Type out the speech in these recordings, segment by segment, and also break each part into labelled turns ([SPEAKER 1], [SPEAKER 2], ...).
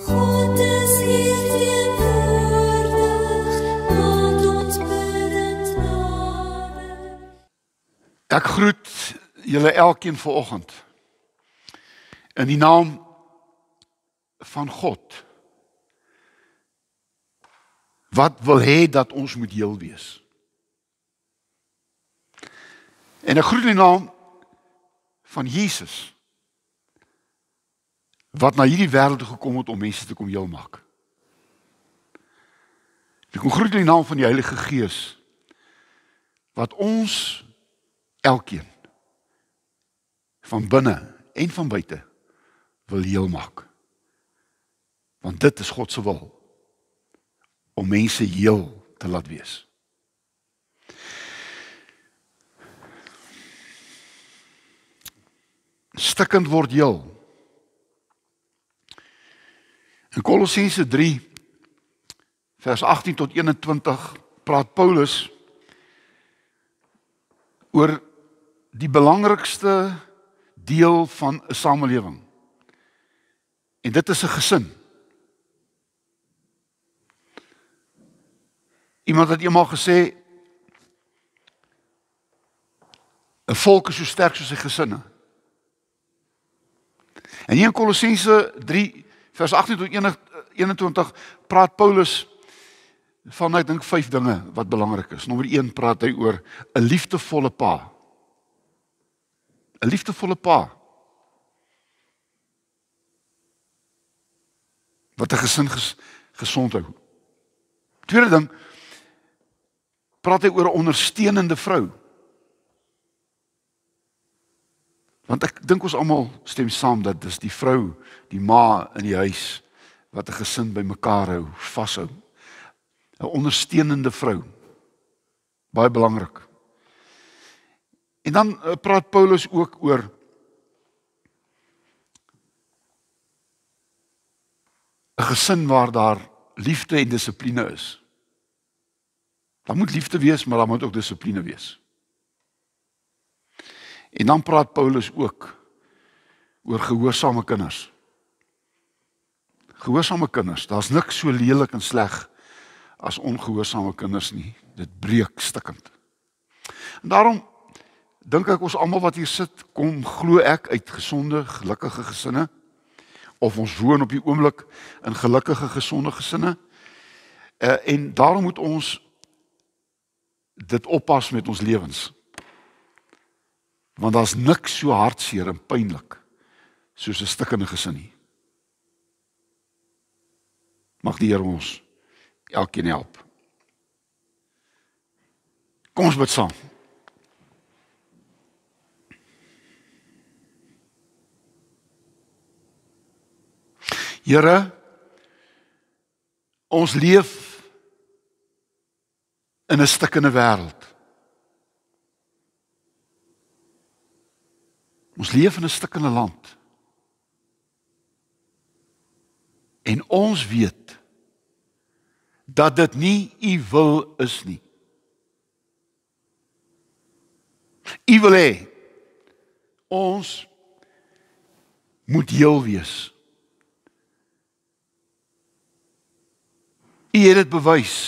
[SPEAKER 1] Ek groet julle elkeen vanoggend in die naam van God. Wat wil hê dat ons moet heel wees? En ek groet in die naam van Jesus wat na hierdie wêreld gekom het om mense te kom heel maak. Ek kom groet in die naam van die Heilige Gees wat ons elkeen van binne en van buite wil heel maak. Want dit is God se wil om mense heel te laat wees. Stikkend word heel In Kolossense 3 vers 18 tot 21 praat Paulus oor die belangrikste deel van 'n samelewing. En dit is 'n gesin. Iemand het eendag gesê 'n volk is so sterk soos sy gesinne. En hier in Kolossense vers 18 tot 21 praat Paulus van ek dink vyf dinge wat belangrik is. Nommer 1 praat hy oor 'n liefdevolle pa. 'n liefdevolle pa. wat 'n gesin ges, gesond hou. Tweede ding praat hy oor 'n ondersteunende vrou. Want ek dink ons almal stem saam dat dis die vrou, die ma in die huis wat 'n gesin bymekaar hou, vashou. 'n Ondersteunende vrou. Baie belangrik. En dan eh, praat Paulus ook oor gesin waar daar liefde en dissipline is. Daar moet liefde wees, maar daar moet ook dissipline wees. En dan praat Paulus ook oor gehoorsame kinders. Gehoorsame kinders, daar's niks so lelik en sleg as ongehoorsame kinders nie. Dit breek stikkend. En daarom dink ek ons almal wat hier sit, kom glo ek uit gesonde, gelukkige gesinne of ons woon op die oomblik in gelukkige gesonde gesinne. Uh, en daarom moet ons dit oppas met ons lewens. Want daar's nik so hartseer en pynlik soos 'n stikkende gesin nie. Mag die Here ons elkeen help. Kom ons bid saam. Here ons leef in 'n stikkende wêreld. Ons leef in 'n stikkende land. En ons weet dat dit nie u wil is nie. U wil hê ons moet heel wees. U het dit bewys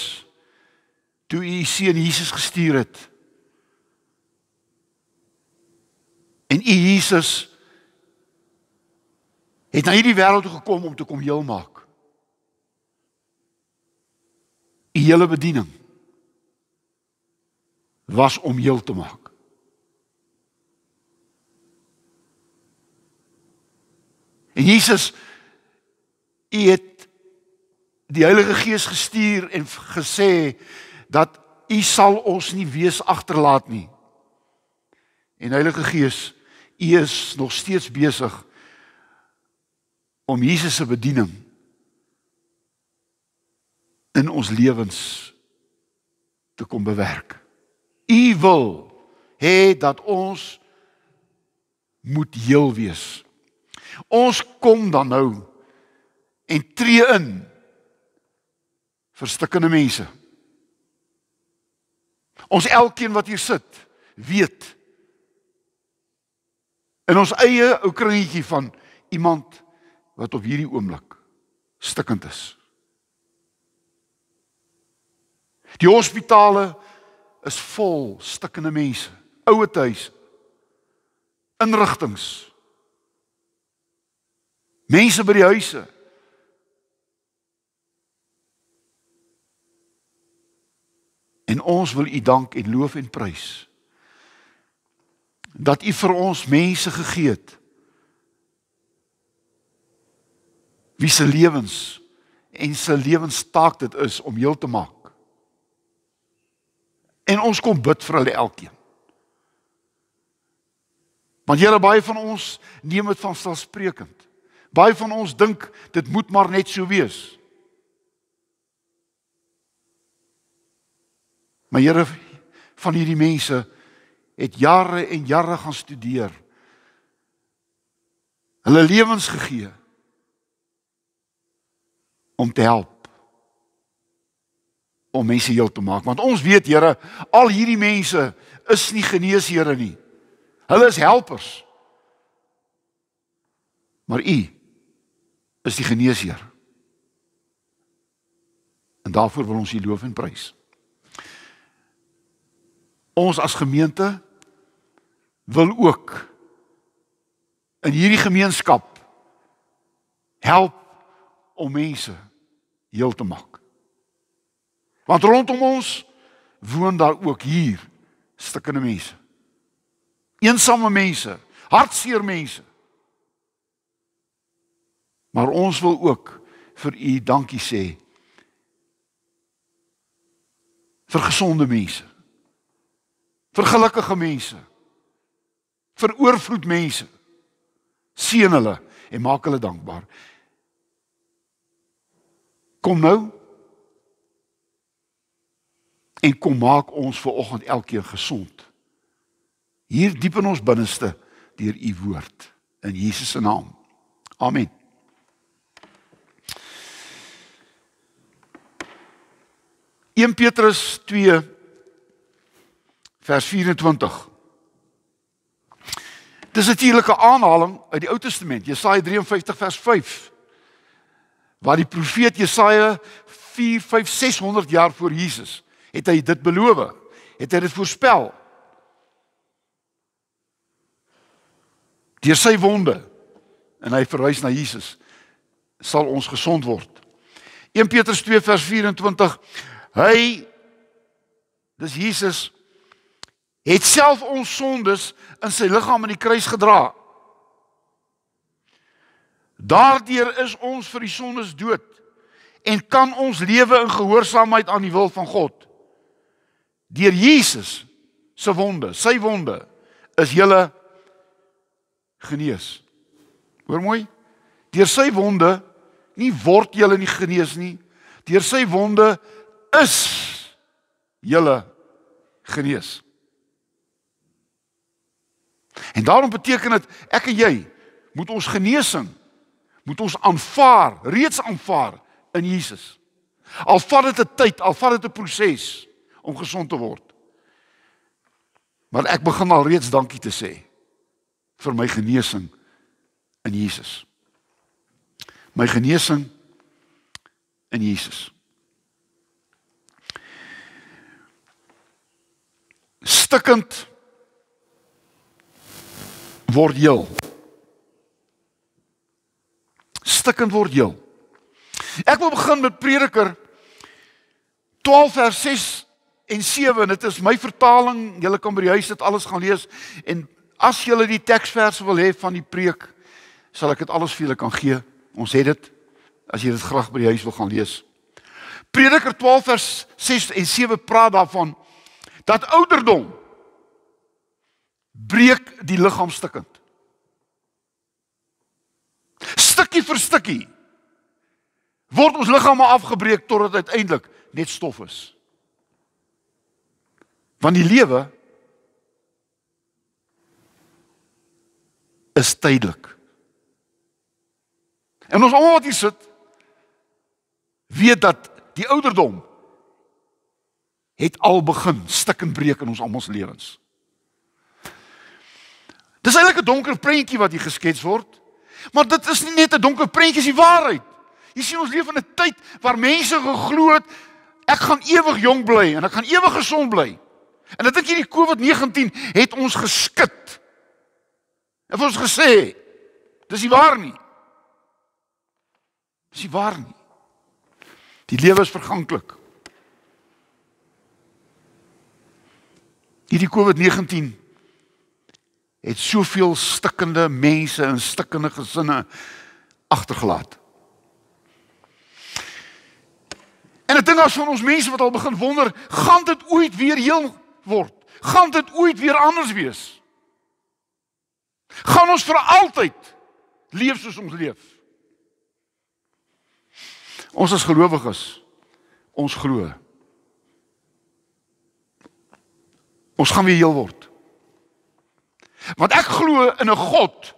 [SPEAKER 1] toe u seun Jesus gestuur het En U Jesus het na hierdie wêreld gekom om te kom heel maak. U hele bediening was om heel te maak. En Jesus u het die Heilige Gees gestuur en gesê dat u sal ons nie weer agterlaat nie. En Heilige Gees, U is nog steeds besig om Jesus se bediening in ons lewens te kom bewerk. U wil hê dat ons moet heel wees. Ons kom dan nou en tree in verstikkende mense. Ons elkeen wat hier sit, weet in ons eie ou kringetjie van iemand wat op hierdie oomblik stikkend is. Die hospitale is vol stikkende mense, ouete huis, inrigtinge. Mense by die huise. En ons wil u dank en loof en prys dat u vir ons mense gegee het wie se lewens en se lewenstaak dit is om heel te maak. En ons kom bid vir hulle elkeen. Want julle baie van ons neem dit van selfsprekend. Baie van ons dink dit moet maar net so wees. Maar Here van hierdie mense het jare en jare gaan studeer. Hulle lewens gegee om te help om mense heel te maak want ons weet Here al hierdie mense is nie genees Here nie. Hulle is helpers. Maar U is die geneesheer. En daarvoor wil ons U loof en prys ons as gemeente wil ook in hierdie gemeenskap help om mense heel te maak. Want rondom ons woon daar ook hier stukkende mense. Eensame mense, hartseer mense. Maar ons wil ook vir u dankie sê vir gesonde mense vir gelukkige mense vir oorvloed mense seën hulle en maak hulle dankbaar kom nou en kom maak ons ver oggend elkeen gesond hier diep in ons binneste deur u woord in Jesus se naam amen in Petrus 2 vers 24. Dis natuurlik 'n aanhaling uit die Ou Testament, Jesaja 53 vers 5. Waar die profeet Jesaja 4 5 600 jaar voor Jesus het hy dit beloof, het hy dit voorspel. Deur sy wonde en hy verwys na Jesus sal ons gesond word. 1 Petrus 2 vers 24. Hy dis Jesus het self ons sondes in sy liggaam aan die kruis gedra. Daardeur is ons vir die sondes dood en kan ons lewe in gehoorsaamheid aan die wil van God. Deur Jesus se wonde, sy wonde is julle genees. Hoor mooi. Deur sy wonde nie word julle nie genees nie. Deur sy wonde is julle genees. En daarom beteken dit ek en jy moet ons genesing moet ons aanvaar, reeds aanvaar in Jesus. Al vat dit 'n tyd, al vat dit 'n proses om gesond te word. Maar ek begin al reeds dankie te sê vir my genesing in Jesus. My genesing in Jesus. Stikkend word heel. Stikkend word heel. Ek wil begin met Prediker 12 vers 6 en 7. Dit is my vertaling. Julle kan by die huis dit alles gaan lees en as julle die teksverse wil hê van die preek, sal ek dit alles vir julle kan gee. Ons het dit as jy dit graag by die huis wil gaan lees. Prediker 12 vers 6 en 7 praat daarvan dat ouderdom breek die liggaam stukkend. Stukkie vir stukkie word ons liggame afgebreek totdat uiteindelik net stof is. Want die lewe is tydelik. En ons almal wat hier sit weet dat die ouderdom het al begin stukkend breek in ons almal se lewens. Dis eintlik 'n donker prentjie wat hier geskets word. Maar dit is nie net 'n donker prentjie, dis die waarheid. Hier sien ons leef in 'n tyd waar mense geglo het ek gaan ewig jong bly en ek gaan ewig gesond bly. En dit ek hierdie COVID-19 het ons geskit. Het ons gesê dis nie waar nie. Dis nie waar nie. Die lewe is verganklik. Hierdie COVID-19 het soveel stikkende mense en stikkende gesinne agtergelaat. En ek dink as van ons mense wat al begin wonder, gaan dit ooit weer heel word? Gaan dit ooit weer anders wees? Gaan ons vir altyd leef soos ons leef? Ons as gelowiges, ons glo. Ons gaan weer heel word. Want ek glo in 'n God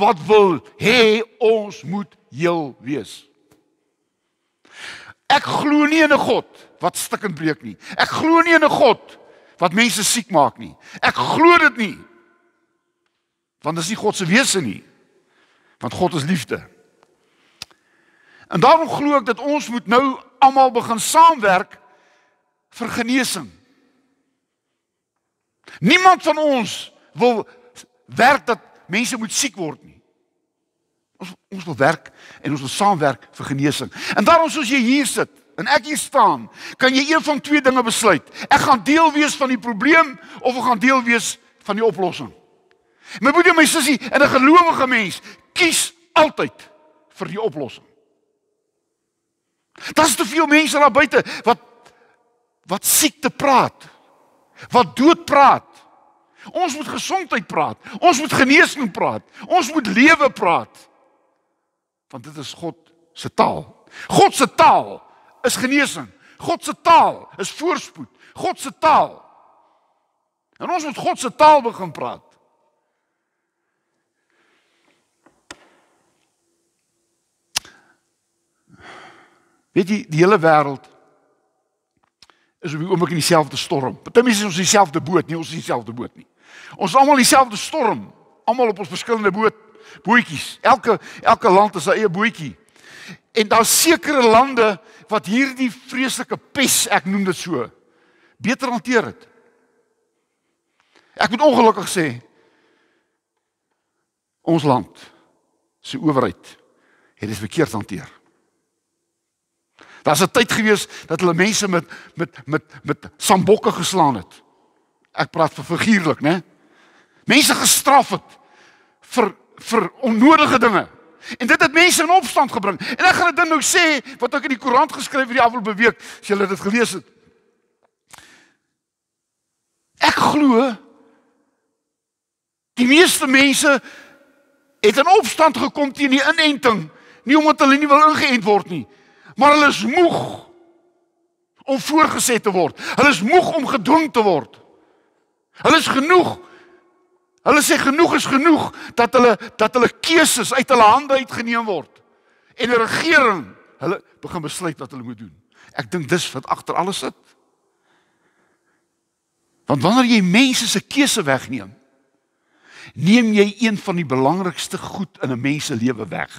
[SPEAKER 1] wat wil hê ons moet heel wees. Ek glo nie in 'n God wat stik en breek nie. Ek glo nie in 'n God wat mense siek maak nie. Ek glo dit nie. Want dit is nie God se wese nie. Want God is liefde. En daarom glo ek dat ons moet nou almal begin saamwerk vir genesing. Niemand van ons wil werk dat mense moet siek word nie. Ons ons wil werk en ons wil saamwerk vir genesing. En daarom soos jy hier sit en ek hier staan, kan jy een van twee dinge besluit. Ek gaan deel wees van die probleem of ek gaan deel wees van die oplossing. My broer en my sussie, en 'n gelowige mens kies altyd vir die oplossing. Daar's te veel mense daar buite wat wat siekte praat, wat dood praat. Ons moet gesondheid praat. Ons moet genesing praat. Ons moet lewe praat. Want dit is God se taal. God se taal is genesing. God se taal is voorspoed. God se taal. En ons moet God se taal begin praat. Weet jy, die hele wêreld is op die oomblik in dieselfde storm. Party mense is ons dieselfde boot, nie ons is dieselfde boot nie. Ons is almal dieselfde storm, almal op ons verskillende boot, bootjies. Elke elke land het sy eie bootjie. En daar's sekere lande wat hierdie vreeslike pes, ek noem dit so, beter hanteer het. Ek moet ongelukkig sê ons land se owerheid het dit verkeerd hanteer. Daar's 'n tyd gewees dat hulle mense met met met met sambokke geslaan het ek praat vir figuurlik, né? Mense gestraf het vir vir onnodige dinge. En dit het mense in opstand gebring. En ek gaan dit nou sê wat ek in die koerant geskryf het die afgelope week, as julle dit gelees het. Ek glo die meeste mense het in opstand gekom teen die inenting, nie omdat hulle nie wil ingeënt word nie, maar hulle is moeg om voorgeset te word. Hulle is moeg om gedwing te word. Hulle is genoeg. Hulle sê genoeg is genoeg dat hulle dat hulle keuses uit hulle hande uitgeneem word en 'n regering hulle begin besluit wat hulle moet doen. Ek dink dis wat agter alles sit. Want wanneer jy mense se keuse wegneem, neem jy een van die belangrikste goed in 'n mens se lewe weg.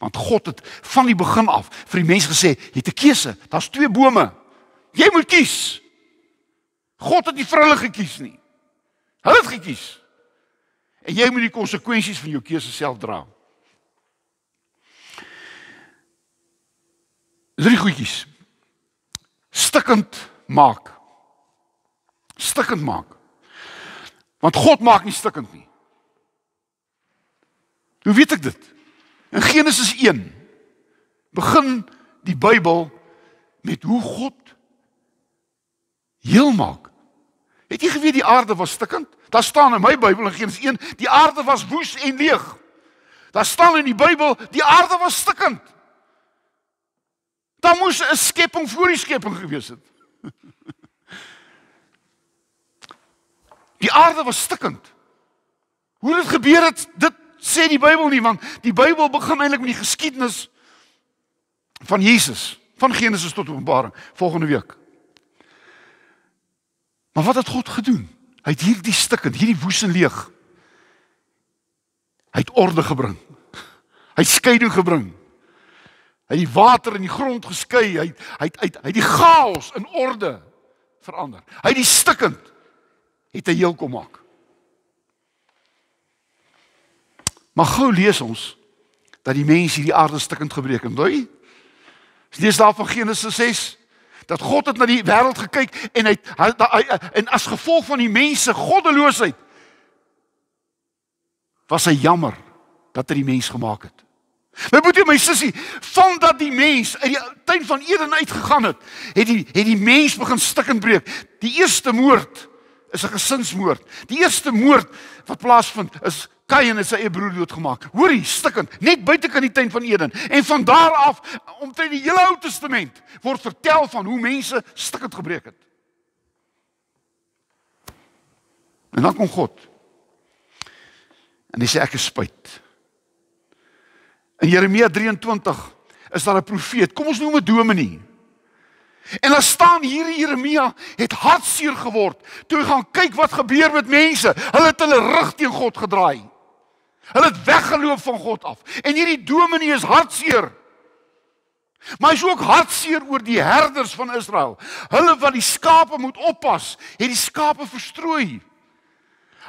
[SPEAKER 1] Want God het van die begin af vir die mens gesê, jy het 'n keuse. Daar's twee bome. Jy moet kies. God het nie vir hulle gekies nie. Hulle het gekies. En jy moet die konsekwensies van jou keuse self dra. Drie goedjies. Stikkend maak. Stikkend maak. Want God maak nie stikkend nie. Hoe weet ek dit? In Genesis 1 begin die Bybel met hoe God heel maak. Het jy geweet die aarde was stikkend? Daar staan in my Bybel in Genesis 1, die aarde was woes en leeg. Daar staan in die Bybel, die aarde was stikkend. Daar moes 'n skepping voor die skepping gewees het. Die aarde was stikkend. Hoe het dit gebeur? Het, dit sê die Bybel nie want die Bybel begin eintlik met die geskiedenis van Jesus, van Genesis tot Openbaring volgende week. Maar wat het God gedoen? Hy het hierdie stuk en hierdie woeste leeg. Hy het orde gebring. Hy skeiding gebring. Hy het die water en die grond geskei. Hy het hy het hy het die chaos in orde verander. Hy het die stikkend het hy heel kom maak. Maar gou lees ons dat die mens hierdie aarde stikkend gebreek het. Lees daar van Genesis 6 dat God het na die wêreld gekyk en hy, hy, hy, hy en as gevolg van die mense goddeloosheid was hy jammer dat hy die mens gemaak het. My broer, my sussie, van dat die mens uit die tuin van Eden uitgegaan het, het die het die mens begin stik en breek. Die eerste moord is 'n gesinsmoord. Die eerste moord wat plaasvind is Kain het sy eie broer doodgemaak. Hoorie, stikkend, net buitekant die tuin van Eden. En van daar af, omtrent die hele Ou Testament, word vertel van hoe mense stikkend gebreek het. En dan kom God. En hy sê ek is spyt. In Jeremia 23 is daar 'n profeet. Kom ons noem hom Dominee. En daar staan hier Jeremia het hartseer geword toe hy gaan kyk wat gebeur met mense. Hulle het hulle rug teen God gedraai. Hulle het weggeloop van God af. En hierdie dominee is hartseer. Maar hy's ook hartseer oor die herders van Israel. Hulle wat die skape moet oppas, het die skape verstrooi.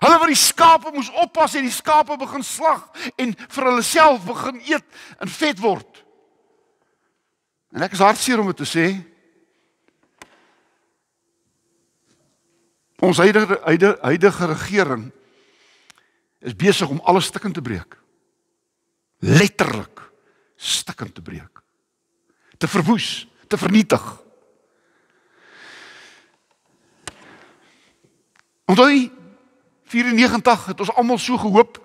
[SPEAKER 1] Hulle wat die skape moes oppas en die skape begin slag en vir hulle self begin eet en vet word. En ek is hartseer om dit te sê, Ons huidige huidige regering is besig om alles stukken te breek. Letterlik stukken te breek. Te verwoes, te vernietig. En toe 94 het ons almal so gehoop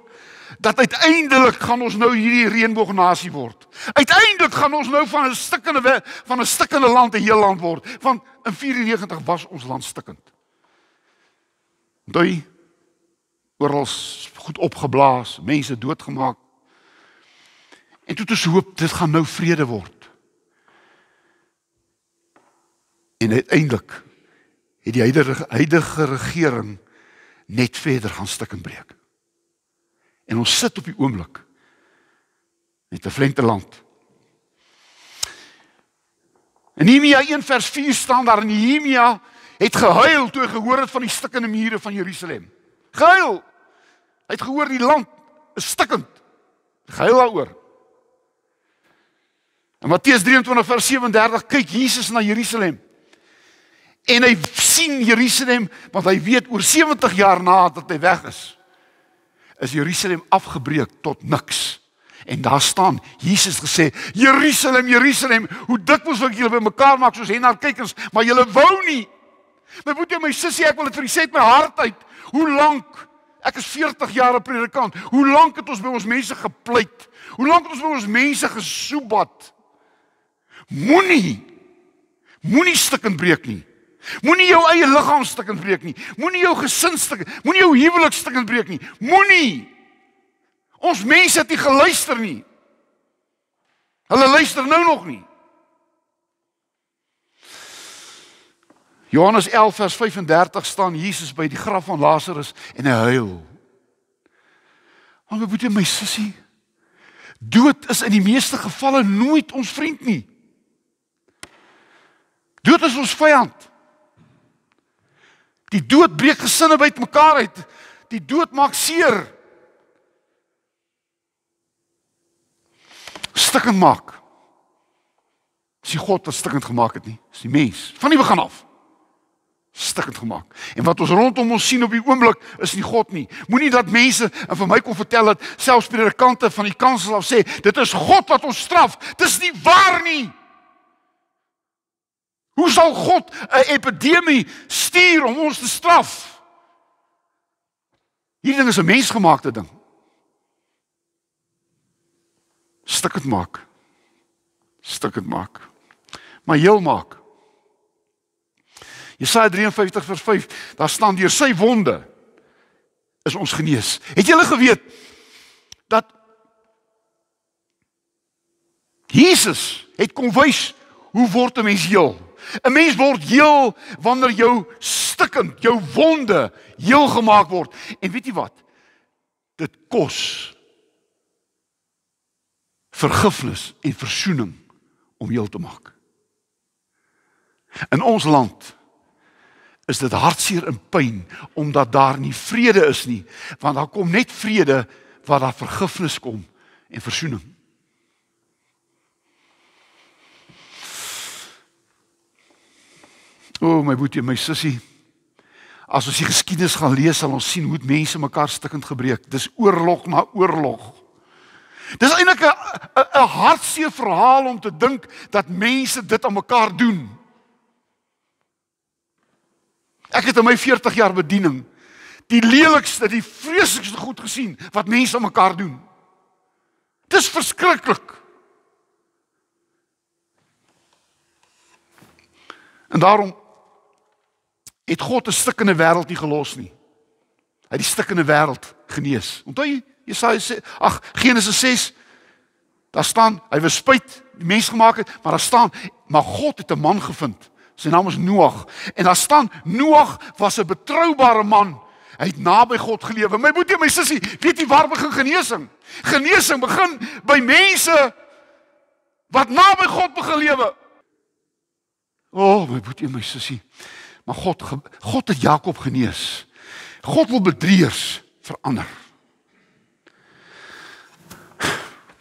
[SPEAKER 1] dat uiteindelik gaan ons nou hierdie reënboognasie word. Uiteindelik gaan ons nou van 'n stukkende van 'n stukkende land 'n heel land word, want in 94 was ons land stukkend. Onthou jy oral goed opgeblaas, mense doodgemaak. En toe het ons hoop dit gaan nou vrede word. En uiteindelik het die huidige huidige regering net verder gaan stik en breek. En ons sit op die oomblik met 'n vlente land. In Nehemia 1 vers 4 staan daar in Nehemia het gehuil toe hy gehoor het van die stikkende mure van Jerusalem. Gehuil. Hy het gehoor die land is stikkend. Gehuil daaroor. In Matteus 23 vers 37 kyk Jesus na Jerusalem. En hy sien Jerusalem want hy weet oor 70 jaar na dat hy weg is, is Jerusalem afgebreek tot niks. En daar staan Jesus gesê, Jerusalem, Jerusalem, hoe dikwels wil ek julle bymekaar maak soos hennaar kykers, maar julle wou nie. Dan moet jy my sussie, ek wil dit vir jou sê met my hart uit. Hoe lank ek is 40 jaar 'n predikant. Hoe lank het ons by ons mense gepleit? Hoe lank het ons by ons mense gesoebat? Moenie moenie stukken breek nie. Moenie jou eie liggaam stukken breek nie. Moenie jou gesin stukken, moenie jou huwelik stukken breek nie. Moenie. Ons mense het nie geluister nie. Hulle luister nou nog nie. Johannes 11 vers 35 staan Jesus by die graf van Lazarus en hy huil. Maar my broer, my sussie, dood is in die meeste gevalle nooit ons vriend nie. Dood is ons vyand. Die dood breek gesinne bymekaar uit. Die dood maak seer. Stikkend maak. Dis nie God wat stikkend gemaak het nie, dis die mens van die begin af stikend gemaak. En wat ons rondom ons sien op die oomblik is nie God nie. Moenie dat mense en vir my kom vertel dat selfs predikante van die kansel af sê dit is God wat ons straf. Dis nie waar nie. Hoe sal God 'n epidemie stuur om ons te straf? Hierdie ding is 'n mensgemaakte ding. Stikend maak. Stikend maak. Maar heel maak. Jesaja 53 vers 5, daar staan deur sy wonde is ons genees. Het julle geweet dat Jesus het kom wys hoe word 'n mens heel? 'n Mens word heel wanneer jou stikkend, jou wonde heel gemaak word. En weet jy wat? Dit kos vergifnis en versoening om heel te maak. In ons land is dit hartseer en pyn omdat daar nie vrede is nie, want daar kom net vrede waar daar vergifnis kom en versoening. O oh, my boetie, my sussie. As ons die geskiedenis gaan lees, sal ons sien hoe dit mense mekaar stikkend gebreek. Dis oorlog na oorlog. Dis eintlik 'n 'n hartseer verhaal om te dink dat mense dit aan mekaar doen. Ek het in my 40 jaar bediening die lelikste, die vreeslikste goed gesien wat mense aan mekaar doen. Dis verskriklik. En daarom het God 'n stikkende wêreld nie gelos nie. Hy het die stikkende wêreld genees. Onthou Jesaja sê, ag Genesis 6 daar staan hy was spyt die mens gemaak het, maar daar staan maar God het 'n man gevind Sy naam is Noag en daar staan Noag was 'n betroubare man. Hy het naby God gelewe. My moeder, my sussie, weet jy waar begin genesing? Genesing begin by mense wat naby God begin lewe. O, oh, my moeder, my sussie. Maar God God het Jakob genees. God wil bedrieërs verander.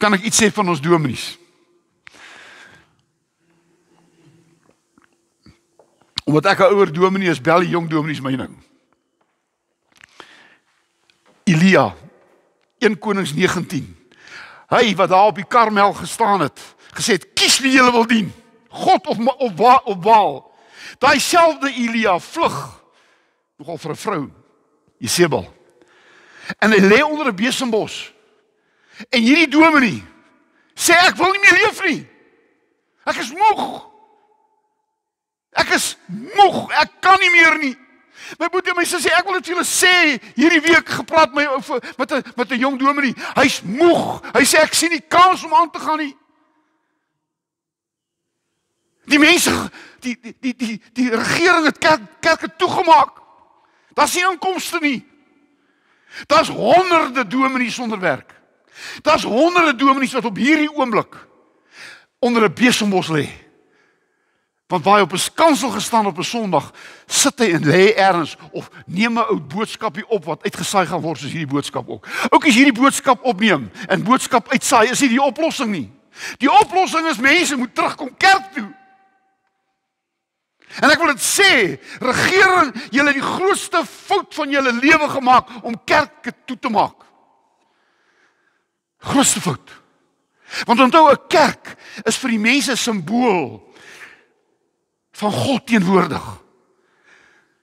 [SPEAKER 1] Kan ek iets sê van ons dominees? Omdat ek 'n ouer dominee is, bel die jong dominees my nou. Elia 1 Konings 19. Hy wat daar op die Karmel gestaan het, gesê het: "Kies wie jy wil dien, God of of Baal of Baal." Daai selfde Elia vlug nogal vir 'n vrou, Jezebel. En hy lê onder 'n besembos. En hierdie dominee sê: "Ek wil nie meer leef nie. Ek is moeg." Ek is moeg, ek kan nie meer nie. My boetie, my sussie, ek wil dit vir julle sê, hierdie week gepraat my ou met 'n met 'n jong dominee. Hy's moeg. Hy sê ek sien nie kans om aan te gaan nie. Die mense die die die die, die regering het kerk, kerke toegemaak. Daar's nie inkomste nie. Daar's honderde dominees sonder werk. Daar's honderde dominees wat op hierdie oomblik onder 'n besembos lê. Want waar hy op 'n kansel gestaan op 'n Sondag, sit hy en lê erns of neem 'n ou boodskapie op wat uitgesaai gaan word soos hierdie boodskap ook. Ook as hierdie boodskap opneem en boodskap uitsaai, is dit die oplossing nie. Die oplossing is mense moet terugkom kerk toe. En ek wil dit sê, regering, julle het die grootste fout van julle lewe gemaak om kerke toe te maak. Grootste fout. Want onthou 'n kerk is vir die mense simbool van God teenwoordig.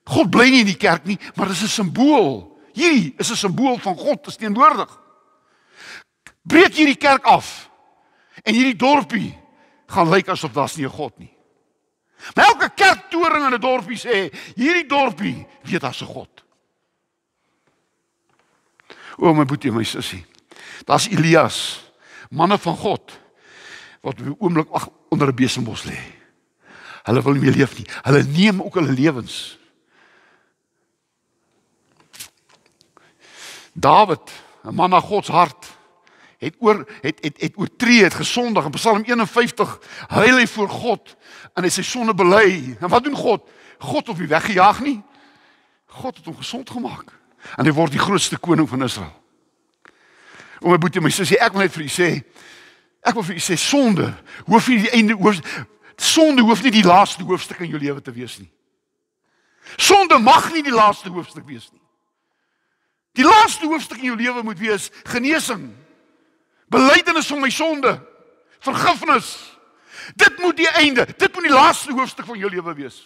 [SPEAKER 1] God bly nie in die kerk nie, maar dis 'n simbool. Hierdie is 'n simbool van God is teenwoordig. Breek hierdie kerk af. En hierdie dorpie gaan lyk asof daar's nie 'n God nie. Maar elke kerktoring in 'n dorpie sê hierdie dorpie weet daar's 'n God. O my boetie, my sussie. Daar's Elias, manne van God wat op 'n oomblik onder 'n besembos lê. Hulle wil nie meer leef nie. Hulle neem ook hulle lewens. Dawid, 'n man na God se hart, het oor het het het oortree, het gesondig. In Psalm 51 huil hy voor God en hy sê sonne bely. En wat doen God? God het hom weggejaag nie. God het hom gesond gemaak en hy word die grootste koning van Israel. Oom my boetie, my sussie, ek wil net vir u sê, ek wil vir u sê sonde, hoef nie die einde hoef sonde hoef nie die laaste hoofstuk in jou lewe te wees nie. Sonde mag nie die laaste hoofstuk wees nie. Die laaste hoofstuk in jou lewe moet wees genesing. Belydenis van my sonde. Vergifnis. Dit moet die einde, dit moet die laaste hoofstuk van jou lewe wees.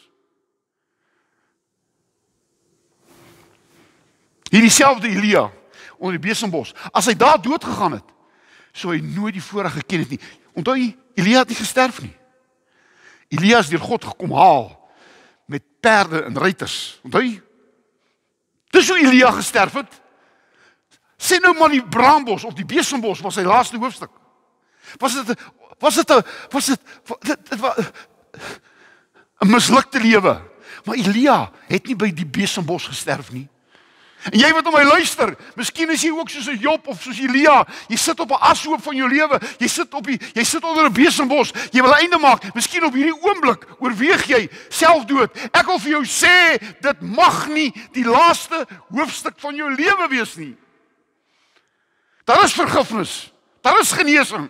[SPEAKER 1] Hierdie selfde Elia onder die besembos, as hy daar dood gegaan het, sou hy nooit die voorreg geken het nie. Onthou jy, Elia het nie gesterf nie. Elias deur God gekom haal met perde en ruiters. Onthou? Dis hoe Elia gesterf het. Sien nou maar die braambos of die besenbos was sy laaste hoofstuk. Was dit was dit was dit dit was 'n mislukte lewe. Maar Elia het nie by die besenbos gesterf nie. En jy wat om my luister, miskien is jy ook soos 'n Job of soos Elia. Jy sit op 'n ashoop van jou lewe. Jy sit op die jy sit onder 'n besembos. Jy wil einde maak. Miskien op hierdie oomblik oorweeg jy selfdood. Ek wil vir jou sê, dit mag nie die laaste hoofstuk van jou lewe wees nie. Daar is vergifnis. Daar is genesing.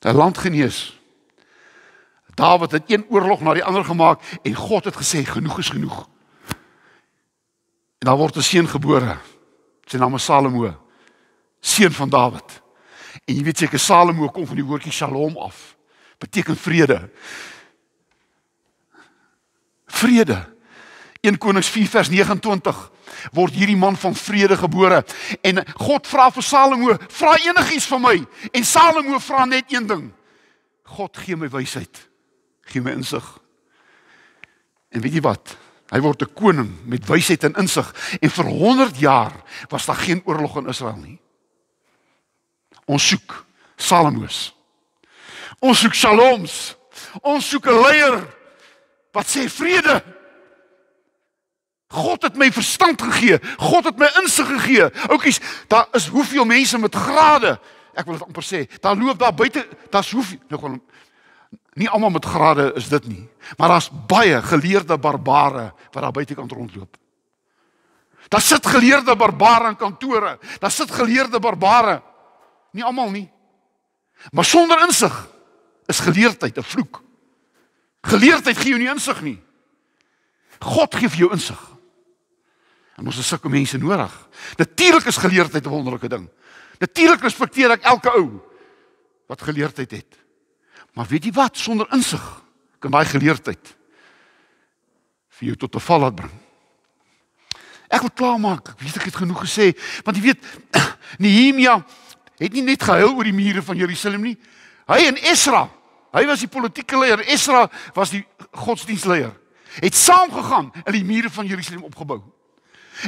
[SPEAKER 1] Daar land genees. Dawid het een oorlog na die ander gemaak en God het gesê genoeg is genoeg. En daar word 'n seun gebore. Sy naam is Salomo. Seun van Dawid. En jy weet seker Salomo kom van die woordjie Shalom af. Beteken vrede. Vrede. 1 Konings 4 vers 29 word hierdie man van vrede gebore en God vra vir Salomo, vra enigiets van my en Salomo vra net een ding. God gee my wysheid gee my insig. En weet jy wat? Hy word 'n koning met wysheid en insig en vir 100 jaar was daar geen oorlog in Israel nie. Ons soek Salomos. Ons soek Shaloms. Ons soek 'n leier wat sê vrede. God het my verstand gegee. God het my insig gegee. Oukies, daar is hoeveel mense met grade. Ek wil dit amper sê. Daar loop daar buite, daar's hoeveel nou gaan Nie almal met grade is dit nie, maar daar's baie geleerde barbare wat daar buitekant rondloop. Daar sit geleerde barbare in kantore, daar sit geleerde barbare. Nie almal nie. Maar sonder insig is geleerdheid 'n vloek. Geleerdheid gee jou nie insig nie. God gee vir jou insig. En ons het sulke mense nodig. Natuurlik is geleerdheid 'n wonderlike ding. Natuurlik respekteer ek elke ou wat geleerdheid het. het. Maar weet jy wat, sonder insig kan baie geleerdheid vir jou tot 'n val laat bring. Ek wil klaarmaak. Ek weet ek het genoeg gesê, want jy weet Nehemia het nie net gehuil oor die mure van Jerusalem nie. Hy en Esra, hy was die politieke leier, Esra was die godsdienstleier. Het saamgegaan en die mure van Jerusalem opgebou.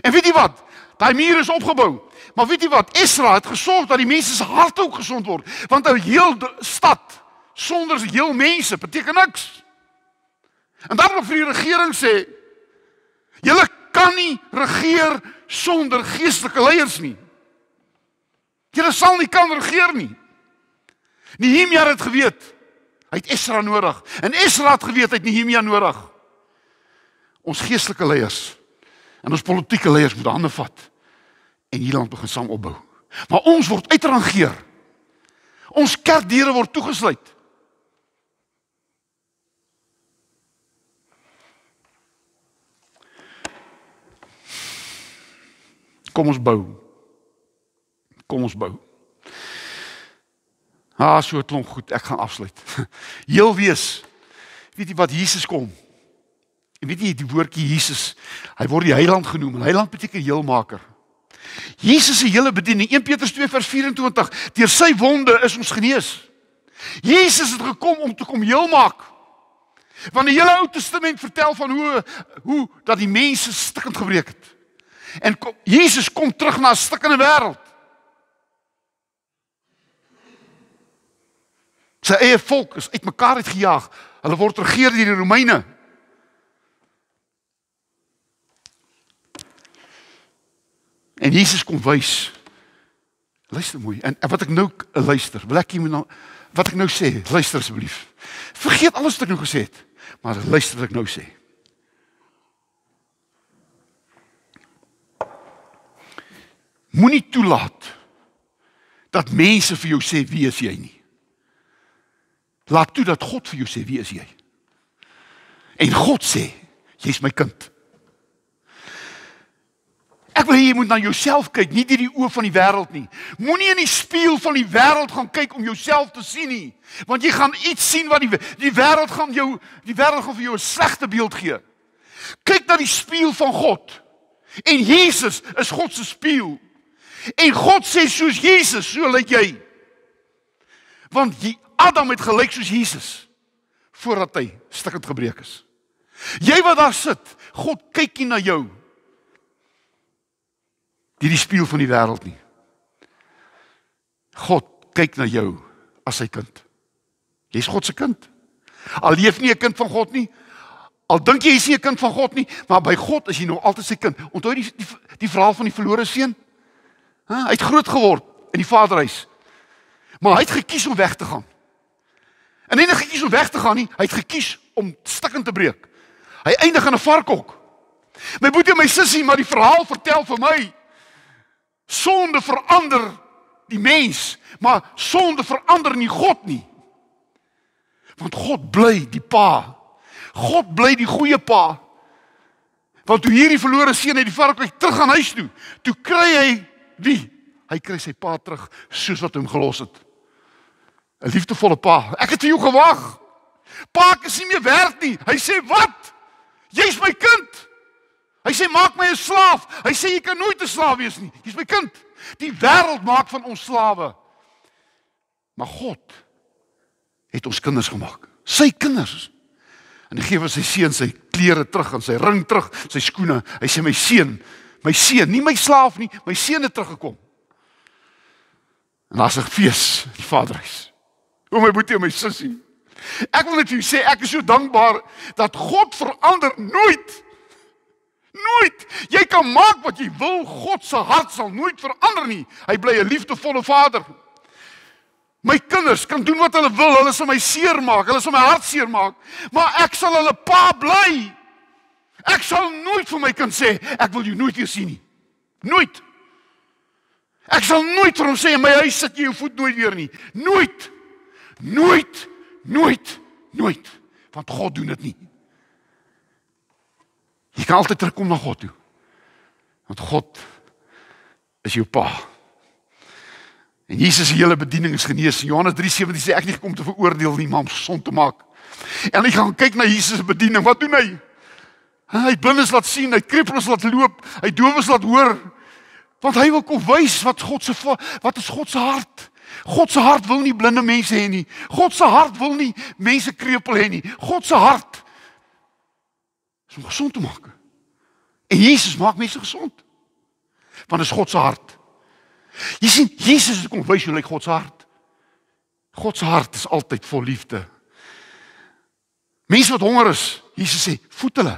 [SPEAKER 1] En weet jy wat? Daai mure is opgebou. Maar weet jy wat? Esra het gesorg dat die mense se harte ook gesond word, want 'n heel stad sonder heel mense beteken niks. En daarom vir die regering sê, julle kan nie regeer sonder geestelike leiers nie. Julle sal nie kan regeer nie. Nehemia het geweet hy het Esra nodig en Esra het geweet hy het Nehemia nodig. Ons geestelike leiers en ons politieke leiers moet hande vat en hierdie land begin saam opbou. Maar ons word uitrangeer. Ons kerkdeure word toegesluit. kom ons bou. Kom ons bou. Ah, so klink goed. Ek gaan afsluit. Heel wees. Weet jy wat Jesus kom? En weet jy die woordjie Jesus? Hy word die Heiland genoem. En heiland beteken heelmaker. Jesus se hele bediening, 1 Petrus 2:24, deur sy wonde is ons genees. Jesus het gekom om te kom heelmaak. Want die hele Ou Testament vertel van hoe hoe dat die mense stukkend gebreek het. En kom, Jesus kom terug na 'n stikkende wêreld. Sy eie volk is uitmekaar uitgejaag. Hulle word regeer deur die Romeine. En Jesus kom wys. Luister mooi. En, en wat ek nou luister, wil ek iemand nou, wat ek nou sê, luister asseblief. Vergeet alles wat ek nou gesê het, maar luister wat ek nou sê. Moenie toelaat dat mense vir jou sê wie is jy nie. Laat toe dat God vir jou sê wie is jy. En God sê, jy's my kind. Ek wil hê jy moet na jouself kyk, nie deur die oë van die wêreld nie. Moenie in die spieël van die wêreld gaan kyk om jouself te sien nie, want jy gaan iets sien wat die die wêreld gaan jou die wêreld gaan vir jou 'n slegte beeld gee. Kyk na die spieël van God. En Jesus is God se spieël. En God sê soos Jesus, so lyk jy. Want die Adam het gelyk soos Jesus voordat hy stukkend gebreek is. Jy wat daar sit, God kyk nie na jou. Dit is spieël van die wêreld nie. God kyk na jou as sy kind. Jy's God se kind. Al leef nie 'n kind van God nie. Al dink jy jy's nie 'n kind van God nie, maar by God is jy nog altyd sy kind. Onthou die die, die verhaal van die verlore seun? Hy het groot geword in die vaderhuis. Maar hy het gekies om weg te gaan. En nie net gekies om weg te gaan nie, hy het gekies om stikken te breek. Hy eindig in 'n varkhok. My boetie en my sussie, maar die verhaal vertel vir my sonde verander die mens, maar sonde verander nie God nie. Want God bly die pa. God bly die goeie pa. Want toe hierdie verlore seun uit die varkhok terug aan huis toe, toe kry hy wie? Hy kry sy pa terug soos wat hom gelos het. 'n Liefdevolle pa. Ek het vir jou gewag. Pa, ek is nie meer werd nie. Hy sê, "Wat? Jy's my kind." Hy sê, "Maak my 'n slaaf." Hy sê, "Jy kan nooit 'n slaaf wees nie. Jy's my kind." Die wêreld maak van ons slawe. Maar God het ons kinders gemaak. Sy kinders. En hy gee vir sy seun sy klere terug en sy ring terug, sy skoene. Hy sê, "My seun, my seun, nie my slaaf nie, my seun het teruggekom. En daar's 'n fees in die vaderhuis. O my boetie en my sussie. Ek wil net vir julle sê ek is so dankbaar dat God verander nooit. Nooit. Jy kan maak wat jy wil, God se hart sal nooit verander nie. Hy bly 'n liefdevolle Vader. My kinders kan doen wat hulle wil. Hulle sal my seermaak. Hulle sal my hart seermaak. Maar ek sal hulle pa bly. Ek sal nooit vir my kind sê ek wil jou nooit weer sien nie. Nooit. Ek sal nooit vir hom sê in my huis sit jy jou voet nooit weer nie. Nooit. Nooit. Nooit. Nooit. Want God doen dit nie. Jy kan altyd terugkom na God toe. Want God is jou pa. En Jesus se hele bediening is genees. Johannes 3:17 sê ek het nie gekom om te veroordeel nie, maar om gesond te maak. En hy gaan kyk na Jesus se bediening. Wat doen hy? Hy blindes laat sien, hy kreples laat loop, hy dowes laat hoor. Want hy wil kom wys wat God se wat is God se hart. God se hart wil nie blinde mense hê nie. God se hart wil nie mense kreupel hê nie. God se hart is om gesond te maak. En Jesus maak mense gesond. Want dit is God se hart. Jy sien, Jesus kom wys hoe lyk God se hart. God se hart is altyd vol liefde. Mense wat honger is, Jesus sê, voed hulle.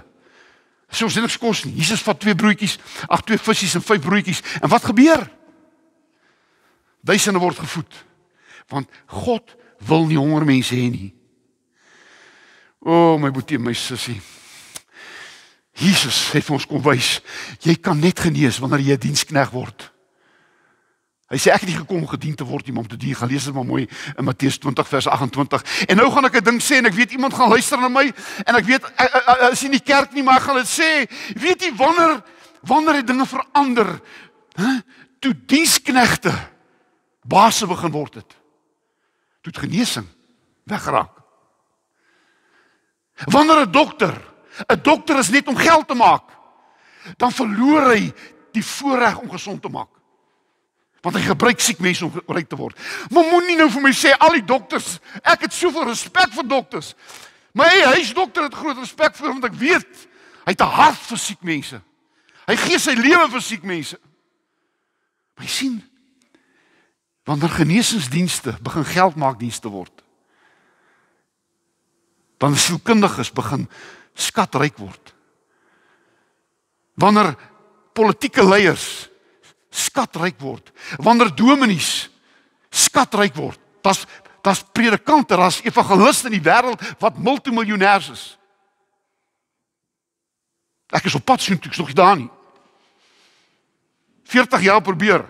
[SPEAKER 1] Sy ons niks kos nie. Jesus vat twee broodjies, ag twee visse en vyf broodjies. En wat gebeur? Duisende word gevoed. Want God wil nie honger mense hê nie. O oh, my boetie, my sussie. Jesus het ons kom wys, jy kan net genees wanneer jy 'n dienskneg word. Hy sê ek het nie gekom gedien te word nie, maar om te dien. Gaan lees dit maar mooi in Matteus 20 vers 28. En nou gaan ek 'n ding sê en ek weet iemand gaan luister na my en ek weet as eh, eh, eh, in die kerk nie, maar ek gaan dit sê. Weet jy wanneer wanneer het dinge verander? Hæ? Toe diensknegte baase begin word het. Toe het genesing wegraak. Wanneer 'n dokter, 'n dokter is net om geld te maak, dan verloor hy die voorreg om gesond te maak. Want hy gebruik siek mense om ryk te word. Maar moenie nou vir my sê al die dokters, ek het soveel respek vir dokters. My huisdokter het groot respek vir want ek weet hy het 'n hart vir siek mense. Hy gee sy lewe vir siek mense. Maar jy sien wanneer genesingsdienste begin geld maak dienste word. Wanneer sielkundiges begin skatryk word. Wanneer politieke leiers skatryk word. Wanneer dominees skatryk word. Daar's daar's predikante, daar's evangeliste in die wêreld wat multimiljonêers is. Ek is op pad sien ek nog daar nie. 40 jaar probeer.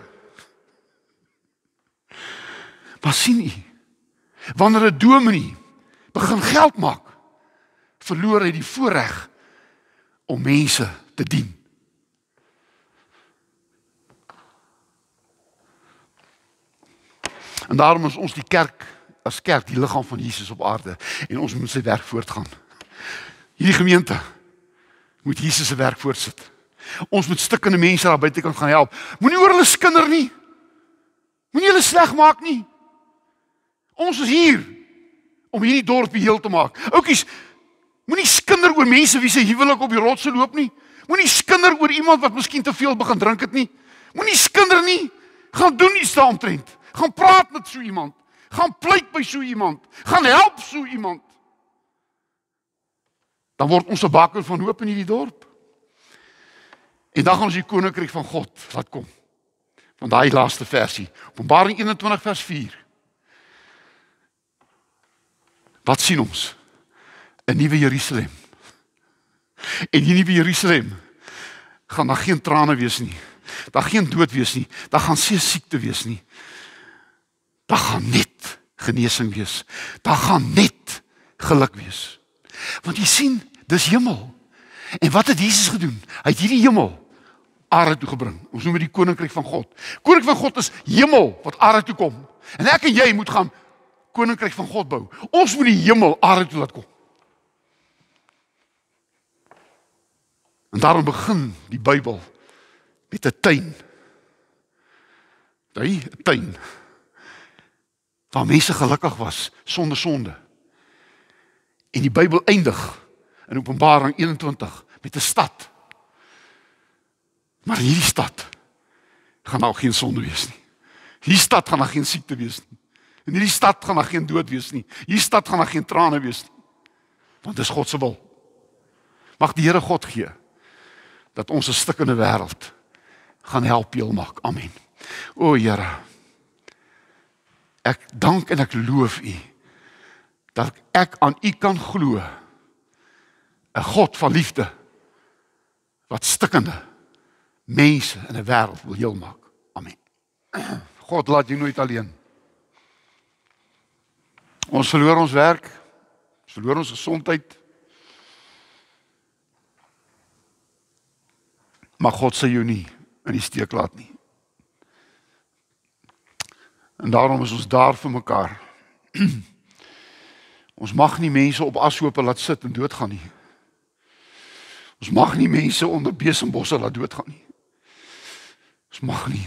[SPEAKER 1] Wat sien u? Wanneer 'n dominee begin geld maak, verloor hy die voorreg om mense te dien. En daarom is ons die kerk as kerk die liggaam van Jesus op aarde en ons moet sy werk voortgaan. Hierdie gemeente moet Jesus se werk voortsit. Ons moet stukkende mense daar buite kan gaan help. Moenie oor hulle skinder nie. Moenie hulle sleg maak nie. Ons is hier om hierdie dorp heel te maak. Oukies, moenie skinder oor mense wie se huwelik op die rotse loop nie. Moenie skinder oor iemand wat miskien te veel begin drink het nie. Moenie skinder nie. Gaan doen iets daaroor. Gaan praat met so iemand. Gaan pleit by so iemand. Gaan help so iemand. Dan word ons 'n bakker van hoop in hierdie dorp. En dan gaan ons die koninkryk van God laat kom. Van daai laaste versie, Openbaring 21 vers 4. Wat sien ons? 'n Nuwe Jerusalem. En hierdie nuwe Jerusalem gaan daar geen trane wees nie. Daar geen dood wees nie. Daar gaan seë siekte wees nie daar gaan net genesing wees. Daar gaan net geluk wees. Want jy sien, dis hemel. En wat het Jesus gedoen? Hy het hierdie hemel aarde toe gebring. Ons noem dit die koninkryk van God. Koninkryk van God is hemel wat aarde toe kom. En ek en jy moet gaan koninkryk van God bou. Ons moet die hemel aarde toe laat kom. En daarom begin die Bybel met 'n tuin. Daai tuin waar mense gelukkig was sonder sonde. En die Bybel eindig in Openbaring 21 met 'n stad. Maar hierdie stad gaan nou geen sonde wees nie. Hierdie stad gaan nou geen siekte wees nie. En hierdie stad gaan nou geen dood wees nie. Hierdie stad gaan nou geen trane wees nie. Want dit is God se wil. Mag die Here God gee dat ons 'n stukkende wêreld gaan help heel maak. Amen. O Here Ek dank en ek loof U dat ek aan U kan glo. 'n God van liefde wat stikkende mense in 'n wêreld wil heel maak. Amen. God laat jou nooit alleen. Ons verloor ons werk, ons verloor ons gesondheid. Maar God sal jou nie in die steek laat nie. En daarom is ons daar vir mekaar. Ons mag nie mense op ashope laat sit en doodgaan nie. Ons mag nie mense onder besembosse laat doodgaan nie. Ons mag nie.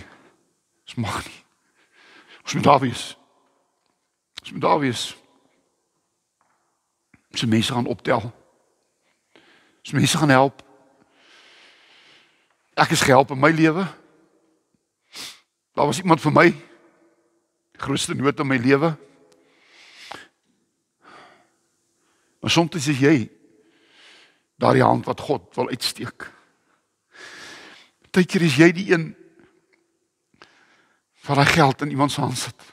[SPEAKER 1] Ons mag nie. Ons moet daar wees. Ons moet daar wees. Ons mense gaan optel. Ons mense gaan help. Ek is gehelp in my lewe. Daar was iemand vir my Christen nood in my lewe. Maar soms is jy daardie hand wat God wil uitsteek. Partykeer is jy die een wat daai geld in iemand se hand sit.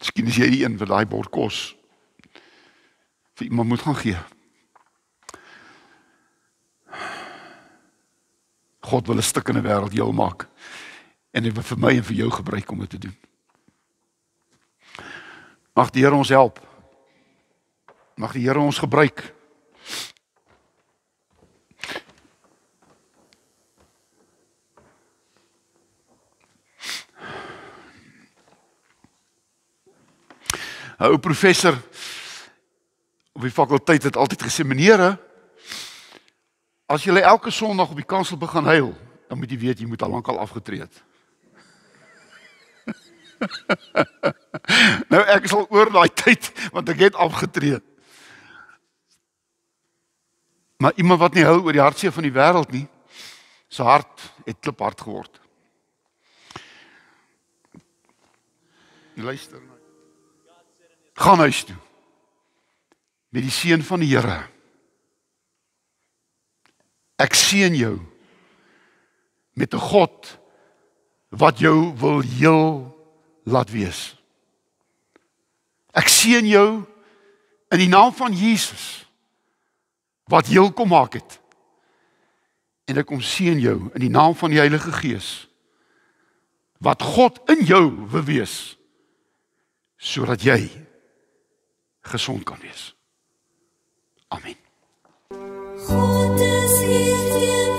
[SPEAKER 1] Miskien is jy die een wat daai bord kos vir iemand moet gaan gee. God wil 'n stuk in die wêreld heel maak en dit vir my en vir jou gebruik om dit te doen. Mag die Here ons help. Mag die Here ons gebruik. Ou professor op die fakulteit het altyd gesê meneere As jy elke Sondag op die kansel begin huil, dan moet jy weet jy moet al lankal afgetree het. nou ek sal oor daai tyd want ek het afgetree. Maar iemand wat nie hou oor die hartseer van die wêreld nie, se hart het kliphard geword. Jy luister na. Gaan huis toe. Met die seën van die Here. Ek seën jou met 'n God wat jou wil heel laat wees. Ek seën jou in die naam van Jesus wat heel kom maak het. En ek kom seën jou in die naam van die Heilige Gees wat God in jou bewees sodat jy gesond kan wees. Amen. God is hier. give you